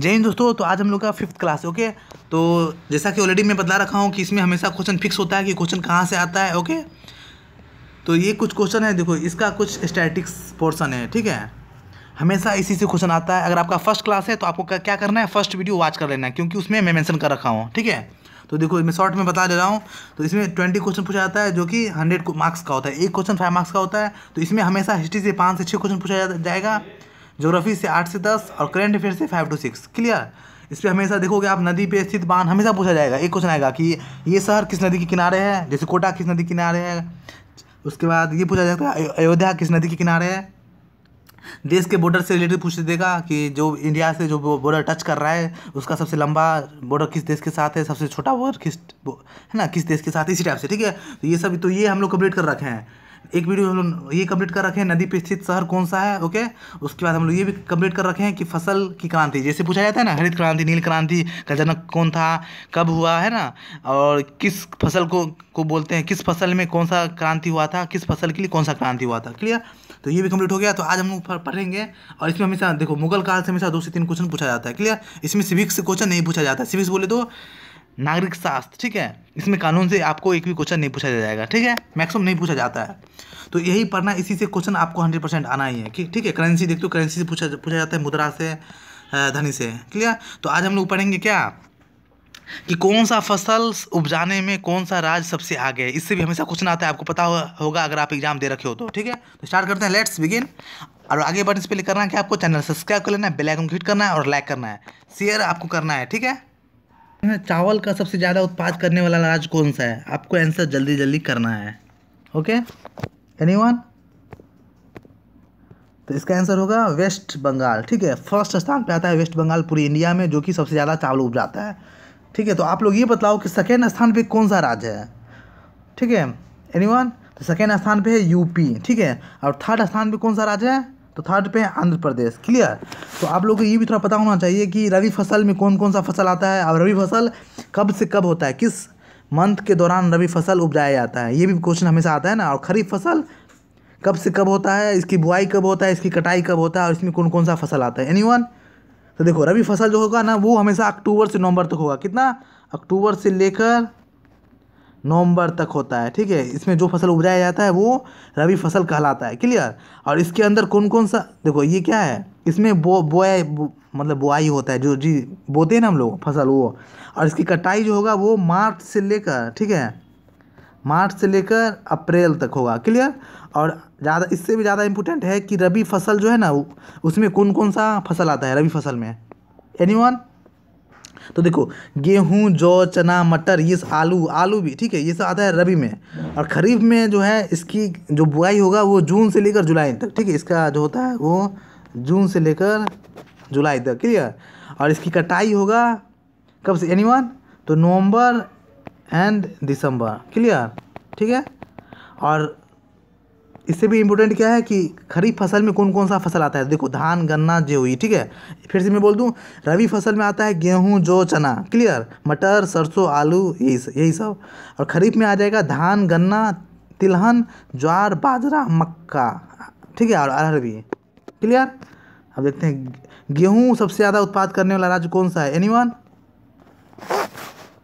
जय हिंद दोस्तों तो आज हम लोग का फिफ्थ क्लास ओके तो जैसा कि ऑलरेडी मैं बता रखा हूँ कि इसमें हमेशा क्वेश्चन फिक्स होता है कि क्वेश्चन कहाँ से आता है ओके तो ये कुछ क्वेश्चन है देखो इसका कुछ स्टैटिक्स पोर्सन है ठीक है हमेशा इसी से क्वेश्चन आता है अगर आपका फर्स्ट क्लास है तो आपको क्या करना है फर्स्ट वीडियो वॉच कर लेना है क्योंकि उसमें मैं मैंशन कर रखा हूँ ठीक है तो देखो मैं शॉर्ट में बता दे रहा हूँ तो इसमें ट्वेंटी क्वेश्चन पूछा जाता है जो कि हंड्रेड मार्क्स का होता है एक क्वेश्चन फाइव मार्क्स का होता है तो इसमें हमेशा हिस्ट्री से पाँच से छः क्वेश्चन पूछा जाएगा जोग्राफी से आठ से दस और करेंट अफेयर से फाइव टू सिक्स क्लियर इस पर हमेशा देखोगे आप नदी पे स्थित बांध हमेशा पूछा जाएगा एक क्वेश्चन आएगा कि ये शहर किस नदी के किनारे है जैसे कोटा किस नदी के किनारे है उसके बाद ये पूछा जाता है अयोध्या किस नदी के किनारे है देश के बॉर्डर से रिलेटेड पूछ देगा कि जो इंडिया से जो बॉर्डर टच कर रहा है उसका सबसे लंबा बॉर्डर किस देश के साथ है सबसे छोटा बॉर्डर किस है ना किस देश के साथ इसी टाइप से ठीक है तो ये सब तो ये हम लोग कंप्लीट कर रखे हैं एक वीडियो हम लोग ये कम्प्लीट कर रखे हैं नदी पर स्थित शहर कौन सा है ओके उसके बाद हम लोग ये भी कम्प्लीट कर रखे हैं कि फसल की क्रांति जैसे पूछा जाता है ना हरित क्रांति नील क्रांति का जनक कौन था कब हुआ है ना और किस फसल को को बोलते हैं किस फसल में कौन सा क्रांति हुआ था किस फसल के लिए कौन सा क्रांति हुआ था क्लियर तो ये भी कम्प्लीट हो गया तो आज हम लोग पढ़ेंगे और इसमें हमेशा देखो मुगल काल से हमेशा दो से तीन क्वेश्चन पूछा जाता है क्लियर इसमें सिविक्स क्वेश्चन नहीं पूछा जाता सिविक्स बोले तो नागरिक शास्त्र ठीक है इसमें कानून से आपको एक भी क्वेश्चन नहीं पूछा जाएगा ठीक है मैक्सिमम नहीं पूछा जाता है तो यही पढ़ना इसी से क्वेश्चन आपको हंड्रेड परसेंट आना ही है ठीक है करेंसी देखते हो करेंसी से पूछा पूछा जाता है मुद्रा से धनी से क्लियर तो आज हम लोग पढ़ेंगे क्या कि कौन सा फसल उपजाने में कौन सा राज्य सबसे आगे है इससे भी हमेशा क्वेश्चन आता है आपको पता हो, होगा अगर आप एग्जाम दे रखे हो तो ठीक है तो स्टार्ट करते हैं लेट्स बिगिन और आगे बढ़ने से पहले करना है कि आपको चैनल सब्सक्राइब कर लेना है बेलाइकन हिट करना है और लाइक करना है शेयर आपको करना है ठीक है चावल का सबसे ज़्यादा उत्पाद करने वाला राज्य कौन सा है आपको आंसर जल्दी जल्दी करना है ओके एनीवन तो इसका आंसर होगा वेस्ट बंगाल ठीक है फर्स्ट स्थान पे आता है वेस्ट बंगाल पूरी इंडिया में जो कि सबसे ज़्यादा चावल उपजाता है ठीक है तो आप लोग ये बताओ कि सेकेंड स्थान पे कौन सा राज्य है ठीक है एनी तो सेकेंड स्थान पे है यूपी ठीक है और थर्ड स्थान पे कौन सा राज्य है तो थर्ड पे आंध्र प्रदेश क्लियर तो आप लोगों को ये भी थोड़ा पता होना चाहिए कि रवि फसल में कौन कौन सा फसल आता है और रबी फसल कब से कब होता है किस मंथ के दौरान रवि फसल उपजाया जाता है ये भी क्वेश्चन हमेशा आता है ना और खरीफ फसल कब से कब होता है इसकी बुआई कब होता है इसकी कटाई कब होता है और इसमें कौन कौन सा फसल आता है एनी तो देखो रवि फसल जो होगा ना वो हमेशा अक्टूबर से नवंबर तक तो होगा कितना अक्टूबर से लेकर नवंबर तक होता है ठीक है इसमें जो फसल उपजाया जाता है वो रबी फसल कहलाता है क्लियर और इसके अंदर कौन कौन सा देखो ये क्या है इसमें बो बोया बो, मतलब बुआई होता है जो जी बोते हैं ना हम लोग फसल वो और इसकी कटाई जो होगा वो मार्च से लेकर ठीक है मार्च से लेकर अप्रैल तक होगा क्लियर और ज़्यादा इससे भी ज़्यादा इम्पोर्टेंट है कि रबी फसल जो है ना उसमें कौन कौन सा फसल आता है रबी फसल में एनी वन तो देखो गेहूँ जौ चना मटर ये आलू आलू भी ठीक है ये सब आता है रबी में और खरीफ में जो है इसकी जो बुआई होगा वो जून से लेकर जुलाई तक ठीक है इसका जो होता है वो जून से लेकर जुलाई तक क्लियर और इसकी कटाई होगा कब से एनी तो नवंबर एंड दिसंबर क्लियर ठीक है और इससे भी इम्पोर्टेंट क्या है कि खरीफ फसल में कौन कौन सा फसल आता है देखो धान गन्ना जो हुई ठीक है फिर से मैं बोल दूँ रवि फसल में आता है गेहूँ जो चना क्लियर मटर सरसों आलू यही यही सब और खरीफ में आ जाएगा धान गन्ना तिलहन ज्वार बाजरा मक्का ठीक है और अरहर भी क्लियर अब देखते हैं गेहूँ सबसे ज़्यादा उत्पाद करने वाला राज्य कौन सा है एनी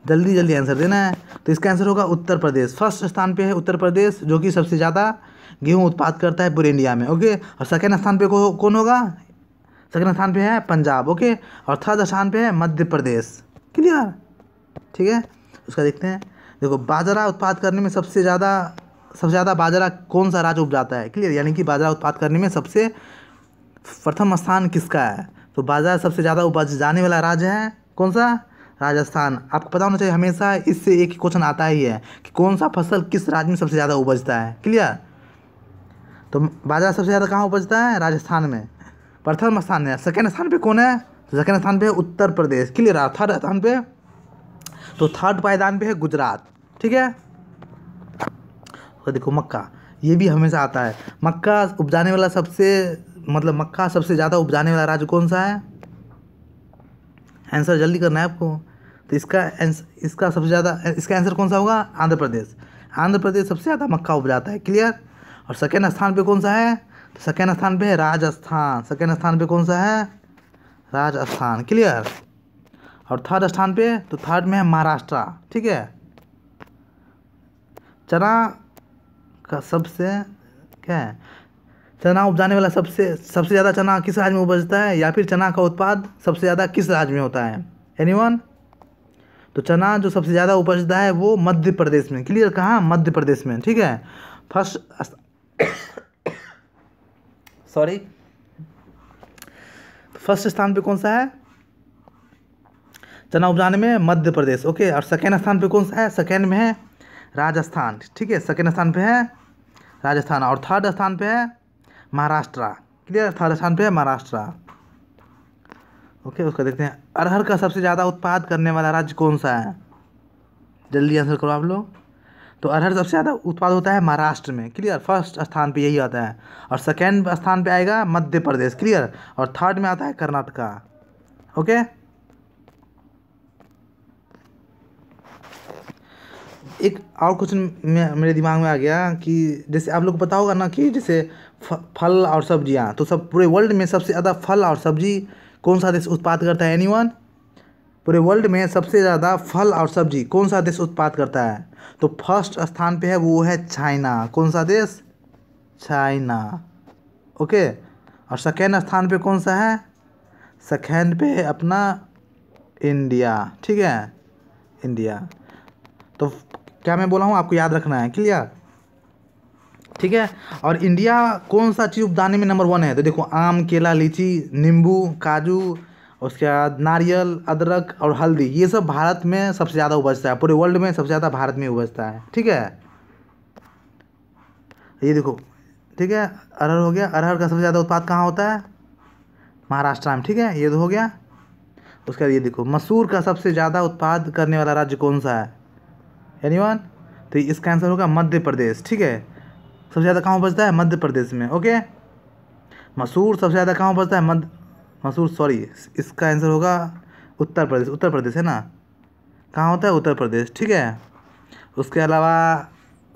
जल्दी जल्दी आंसर देना है तो इसका आंसर होगा उत्तर प्रदेश फर्स्ट स्थान पे है उत्तर प्रदेश जो कि सबसे ज़्यादा गेहूँ उत्पाद करता है पूरे इंडिया में ओके और सेकेंड स्थान पर कौन होगा सेकेंड स्थान पर है पंजाब ओके और थर्ड स्थान पर है मध्य प्रदेश क्लियर ठीक है उसका देखते हैं देखो बाजरा उत्पाद करने में सबसे ज़्यादा सबसे ज़्यादा बाजरा कौन सा राज्य उपजाता है क्लियर यानी कि बाजरा उत्पाद करने में सबसे प्रथम स्थान किसका है तो बाजरा सबसे ज़्यादा उपज जाने वाला राज्य है कौन सा राजस्थान आपको पता होना चाहिए हमेशा इससे एक क्वेश्चन आता ही है कि कौन सा फसल किस राज्य में सबसे ज़्यादा उपजता है क्लियर तो बाजरा सबसे ज़्यादा कहाँ उपजता है राजस्थान में प्रथम स्थान है सेकेंड स्थान पे कौन है तो सेकेंड स्थान पे है उत्तर प्रदेश क्लियर रहा थर्ड स्थान पे तो थर्ड पायदान पे है गुजरात ठीक है तो देखो मक्का ये भी हमेशा आता है मक्का उपजाने वाला सबसे मतलब मक्का सबसे ज़्यादा उपजाने वाला राज्य कौन सा है आंसर जल्दी करना है आपको तो इसका इसका सबसे ज़्यादा इसका आंसर कौन सा होगा आंध्र प्रदेश आंध्र प्रदेश सबसे ज़्यादा मक्का उपजाता है क्लियर और सेकेंड स्थान पे कौन सा है तो सेकेंड स्थान पे है राजस्थान सेकेंड स्थान पे कौन सा है राजस्थान क्लियर और थर्ड स्थान पे तो थर्ड में है महाराष्ट्र ठीक है चना का सबसे क्या है चना उपजाने वाला सबसे सबसे ज़्यादा चना किस राज्य में उपजता है या फिर चना का उत्पाद सबसे ज़्यादा किस राज्य में होता है एनी तो चना जो सबसे ज़्यादा उपजता है वो मध्य प्रदेश में क्लियर कहाँ मध्य प्रदेश में ठीक है फर्स्ट सॉरी फर्स्ट स्थान पे कौन सा है चना उपजाने में मध्य प्रदेश ओके और सेकेंड स्थान पे कौन सा है सेकेंड में है राजस्थान ठीक है सेकेंड स्थान पे है राजस्थान और थर्ड स्थान पे है महाराष्ट्र क्लियर थर्ड स्थान पे है महाराष्ट्र ओके उसका देखते हैं अरहर का सबसे ज़्यादा उत्पाद करने वाला राज्य कौन सा है जल्दी आंसर करो आप लोग तो अरहर सबसे ज़्यादा उत्पाद होता है महाराष्ट्र में क्लियर फर्स्ट स्थान पे यही आता है और सेकेंड स्थान पे आएगा मध्य प्रदेश क्लियर और थर्ड में आता है कर्नाटका ओके एक और क्वेश्चन मेरे दिमाग में आ गया कि जैसे आप लोग को पता होगा ना कि जैसे फल और सब्जियाँ तो सब पूरे वर्ल्ड में सबसे ज़्यादा फल और सब्जी कौन सा देश उत्पाद करता है एनीवन पूरे वर्ल्ड में सबसे ज़्यादा फल और सब्जी कौन सा देश उत्पाद करता है तो फर्स्ट स्थान पे है वो है चाइना कौन सा देश चाइना ओके और सेकेंड स्थान पे कौन सा है सेकेंड पे है अपना इंडिया ठीक है इंडिया तो क्या मैं बोला हूँ आपको याद रखना है क्लियर ठीक है और इंडिया कौन सा चीज़ उपदाने में नंबर वन है तो देखो आम केला लीची नींबू काजू उसके बाद नारियल अदरक और हल्दी ये सब भारत में सबसे ज़्यादा उपजता है पूरे वर्ल्ड में सबसे ज़्यादा भारत में उपजता है ठीक है ये देखो ठीक है अरहर हो गया अरहर का सबसे ज़्यादा उत्पाद कहाँ होता है महाराष्ट्र में ठीक है ये तो हो गया उसके बाद ये देखो मसूर का सबसे ज़्यादा उत्पाद करने वाला राज्य कौन सा है एनी तो इसका आंसर होगा मध्य प्रदेश ठीक है सबसे ज़्यादा कहाँ उपजता है मध्य प्रदेश में ओके मसूर सबसे ज़्यादा कहाँ उपजता है मध्य मसूर सॉरी इसका आंसर होगा उत्तर प्रदेश उत्तर प्रदेश है ना कहाँ होता है उत्तर प्रदेश ठीक है उसके अलावा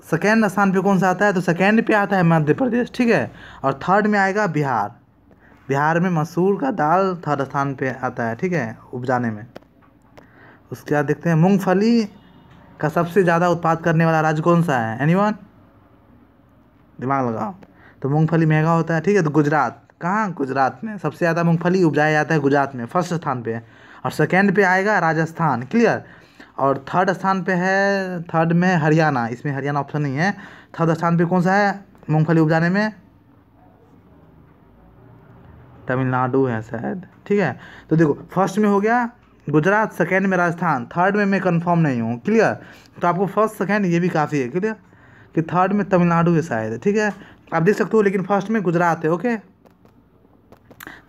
सेकेंड स्थान पे कौन सा आता है तो सेकेंड पे आता है मध्य प्रदेश ठीक है और थर्ड में आएगा बिहार बिहार में मसूर का दाल थर्ड स्थान पे आता है ठीक है उपजाने में उसके बाद देखते हैं मूंगफली का सबसे ज़्यादा उत्पाद करने वाला राज्य कौन सा है एनीवन दिमाग लगाओ तो मूंगफली महंगा होता है ठीक है तो गुजरात कहाँ गुजरात में सबसे ज़्यादा मूँगफली उपजाया जाता है गुजरात में फर्स्ट स्थान पर है और सेकेंड पर आएगा राजस्थान क्लियर और थर्ड स्थान पर है थर्ड में हरियाणा इसमें हरियाणा ऑप्शन नहीं है थर्ड स्थान पर कौन सा है मूँगफली उपजाने में तमिलनाडु है शायद ठीक है तो देखो फर्स्ट में हो गया गुजरात सेकेंड में राजस्थान थर्ड में मैं कंफर्म नहीं हूँ क्लियर तो आपको फर्स्ट सेकेंड ये भी काफ़ी है क्लियर कि थर्ड में तमिलनाडु है शायद ठीक है आप देख सकते हो लेकिन फर्स्ट में गुजरात है ओके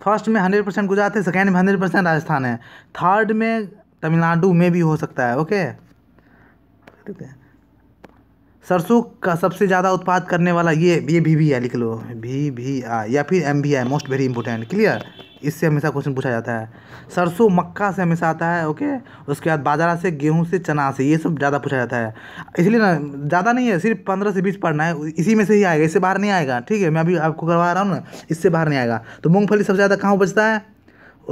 फर्स्ट में हंड्रेड परसेंट गुजरात है सेकेंड में हंड्रेड परसेंट राजस्थान है थर्ड में तमिलनाडु में भी हो सकता है ओके ठीक है सरसों का सबसे ज़्यादा उत्पाद करने वाला ये ये भी भी है लिख लो भी भी आई या फिर एम भी I most very important clear इससे हमेशा क्वेश्चन पूछा जाता है सरसों मक्का से हमेशा आता है ओके उसके बाद बाजरा से गेहूं से चना से ये सब ज़्यादा पूछा जाता है इसलिए ना ज़्यादा नहीं है सिर्फ पंद्रह से बीस पढ़ना है इसी में से ही आएगा इससे बाहर नहीं आएगा ठीक है मैं अभी आपको करवा रहा हूँ ना इससे बाहर नहीं आएगा तो मूँगफली सबसे ज़्यादा कहाँ उपजता है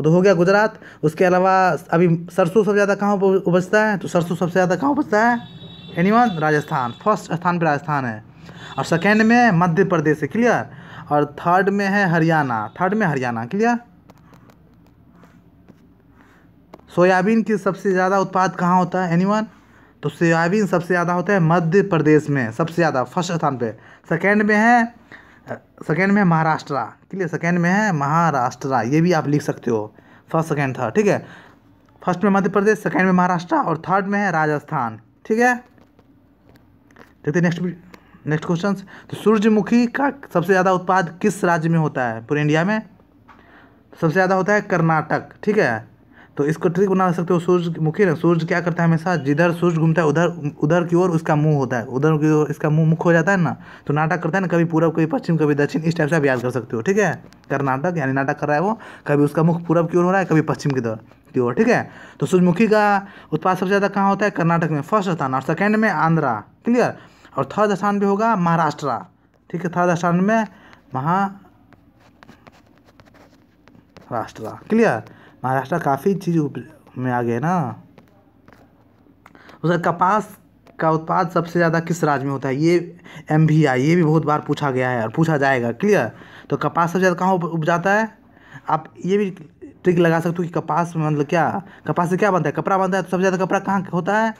तो हो गया गुजरात उसके अलावा अभी सरसों सबसे ज़्यादा कहाँ उपजता है तो सरसों सबसे ज़्यादा कहाँ उपजता है एनी राजस्थान फर्स्ट स्थान पर राजस्थान है और सेकेंड में मध्य प्रदेश है क्लियर और थर्ड में है हरियाणा थर्ड में हरियाणा क्लियर सोयाबीन की सबसे ज़्यादा उत्पाद कहाँ होता है एनी तो सोयाबीन सबसे ज़्यादा होता है मध्य प्रदेश में सबसे ज़्यादा फर्स्ट स्थान पे सेकेंड में है सेकेंड में महाराष्ट्र क्लियर सेकेंड में है महाराष्ट्र ये भी आप लिख सकते हो फर्स्ट सेकेंड थर्ड ठीक है फर्स्ट में मध्य प्रदेश सेकेंड में महाराष्ट्र और थर्ड में है राजस्थान ठीक है देखते नेक्स्ट नेक्स्ट क्वेश्चन तो सूर्यमुखी का सबसे ज़्यादा उत्पाद किस राज्य में होता है पूरे इंडिया में सबसे ज़्यादा होता है कर्नाटक ठीक है तो इसको ट्रिक बना सकते हो सूर्यमुखी ना सूर्य क्या करता है हमेशा जिधर सूर्य घूमता है उधर उधर की ओर उसका मुंह होता है उधर की ओर इसका मुंह मुख हो जाता है ना तो नाटक करता है ना कभी पूरब कभी पश्चिम कभी दक्षिण इस टाइप से आप याद कर सकते हो ठीक है कर्नाटक यानी नाटक कर रहा है वो कभी उसका मुख पूरब की ओर हो रहा है कभी पश्चिम की ओर की ओर ठीक है तो सूर्यमुखी का उत्पाद सबसे ज़्यादा कहाँ होता है कर्नाटक में फर्स्ट स्थान और सेकेंड में आंध्रा क्लियर और थर्ड स्थान भी होगा महाराष्ट्र ठीक है थर्ड स्थान में महाराष्ट्र क्लियर महाराष्ट्र काफ़ी चीज़ में आ गया ना उसका कपास का उत्पाद सबसे ज़्यादा किस राज्य में होता है ये एम भी आई ये भी बहुत बार पूछा गया है और पूछा जाएगा क्लियर तो कपास सबसे ज़्यादा कहाँ उपजाता है आप ये भी ट्रिक लगा सकते हो कि कपास मतलब क्या कपास से क्या बनता है कपड़ा बनता है तो सबसे ज़्यादा कपड़ा कहाँ होता है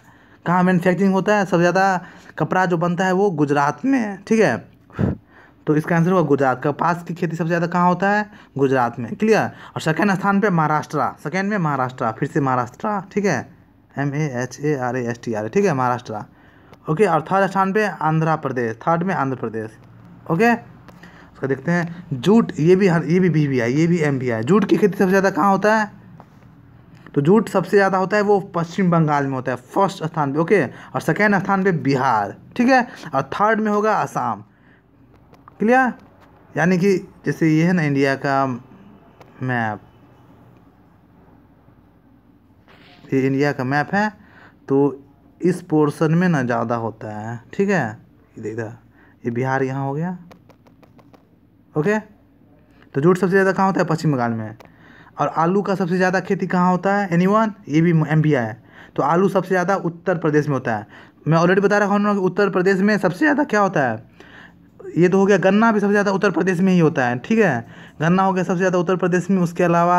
कहाँ मैन्युफैक्चरिंग होता है सबसे ज़्यादा कपड़ा जो बनता है वो गुजरात में ठीक है तो इसका आंसर होगा गुजरात कपास की खेती सबसे ज़्यादा कहाँ होता है गुजरात में क्लियर और सेकेंड स्थान पे महाराष्ट्र सेकेंड में महाराष्ट्र फिर से महाराष्ट्र ठीक है M A H A R A S T R A ठीक है महाराष्ट्र ओके और थर्ड स्थान पे आंध्र प्रदेश थर्ड में आंध्र प्रदेश ओके उसका देखते हैं जूट ये भी हर ये भी बी वी आई ये भी एम बी आई जूट की खेती सबसे ज़्यादा कहाँ होता है तो जूट सबसे ज़्यादा होता है वो पश्चिम बंगाल में होता है फर्स्ट स्थान पे ओके और सेकेंड स्थान पे बिहार ठीक है और थर्ड में होगा असम क्लियर यानी कि जैसे ये है ना इंडिया का मैप ये इंडिया का मैप है तो इस पोर्शन में ना ज़्यादा होता है ठीक है इधर इधर ये बिहार यहाँ हो गया ओके तो जूट सबसे ज़्यादा कहाँ होता है पश्चिम बंगाल में और आलू का सबसे ज़्यादा खेती कहाँ होता है एनीवन ये भी एम है तो आलू सबसे ज़्यादा उत्तर प्रदेश में होता है मैं ऑलरेडी बता रहा हूँ उत्तर प्रदेश में सबसे ज़्यादा क्या होता है ये तो हो गया गन्ना भी सबसे ज़्यादा उत्तर प्रदेश में ही होता है ठीक है गन्ना हो गया सबसे ज़्यादा उत्तर प्रदेश में उसके अलावा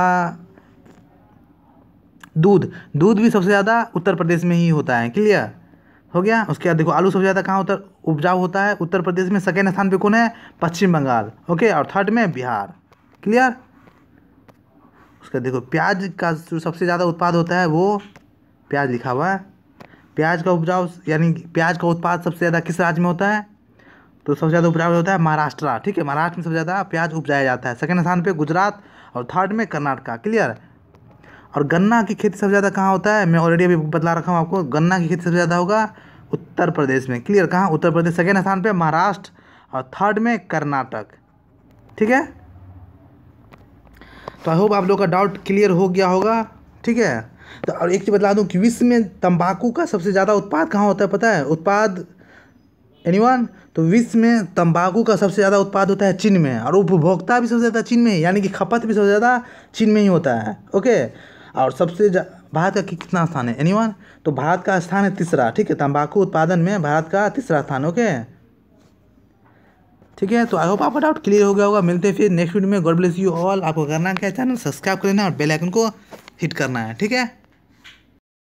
दूध दूध भी सबसे ज़्यादा उत्तर प्रदेश में ही होता है क्लियर हो गया उसके बाद देखो आलू सबसे ज़्यादा कहाँ उत्तर उपजाऊ होता है उत्तर प्रदेश में सेकेंड स्थान पर कौन है पश्चिम बंगाल ओके और थर्ड में बिहार क्लियर उसका देखो प्याज का जो सबसे ज़्यादा उत्पाद होता है वो प्याज लिखा हुआ है प्याज का उपजाऊ यानी प्याज का उत्पाद सबसे ज़्यादा किस राज्य में होता है तो सबसे ज़्यादा उपजा होता है महाराष्ट्र ठीक है महाराष्ट्र में सबसे ज़्यादा प्याज उपजाया जाता है सेकेंड स्थान पर गुजरात और थर्ड में कर्नाटका क्लियर और गन्ना की खेती सबसे ज़्यादा कहाँ होता है मैं ऑलरेडी अभी बता रखा हूँ आपको गन्ना की खेती सबसे ज़्यादा होगा उत्तर प्रदेश में क्लियर कहाँ उत्तर प्रदेश सेकेंड स्थान पर महाराष्ट्र और थर्ड में कर्नाटक ठीक है तो आई होप आप लोग का डाउट क्लियर हो गया होगा ठीक है तो और एक चीज़ बता दूँ कि विश्व में तंबाकू का सबसे ज़्यादा उत्पाद कहाँ होता है पता है उत्पाद एनीवन तो विश्व में तंबाकू का सबसे ज़्यादा उत्पाद होता है चीन में और उपभोक्ता भी सबसे ज़्यादा चीन में यानी कि खपत भी सबसे ज़्यादा चीन में ही होता है ओके और सबसे भारत का कितना स्थान है एनी तो भारत का स्थान है तीसरा ठीक है तंबाकू उत्पादन में भारत का तीसरा स्थान ओके ठीक है तो आई होप आपका डाउट क्लियर हो गया होगा मिलते फिर नेक्स्ट वीडियो में गॉड ब्लेस यू ऑल आपको करना क्या चैनल सब्सक्राइब कर लेना और बेलाइकन को हिट करना है ठीक है